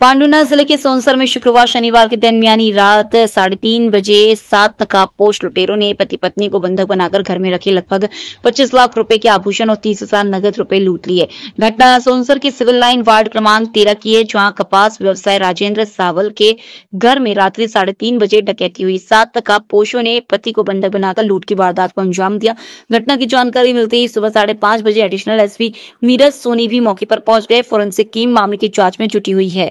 पांडुना जिले के सोनसर में शुक्रवार शनिवार के यानी रात साढ़े तीन बजे सात पोष लुटेरों ने पति पत्नी को बंधक बनाकर घर में रखे लगभग 25 लाख रुपए के आभूषण और तीस हजार नगद रुपए लूट लिए घटना सोनसर के सिविल लाइन वार्ड क्रमांक तेरह की है जहां कपास व्यवसाय राजेंद्र सावल के घर में रात्रि साढ़े तीन बजे डकैती हुई सात पोषों ने पति को बंधक बनाकर लूट की वारदात को अंजाम दिया घटना की जानकारी मिलते ही सुबह साढ़े पांच बजे एडिशनल एसपी नीरज सोनी भी मौके पर पहुंच गए फोरेंसिक टीम मामले की जांच में जुटी हुई है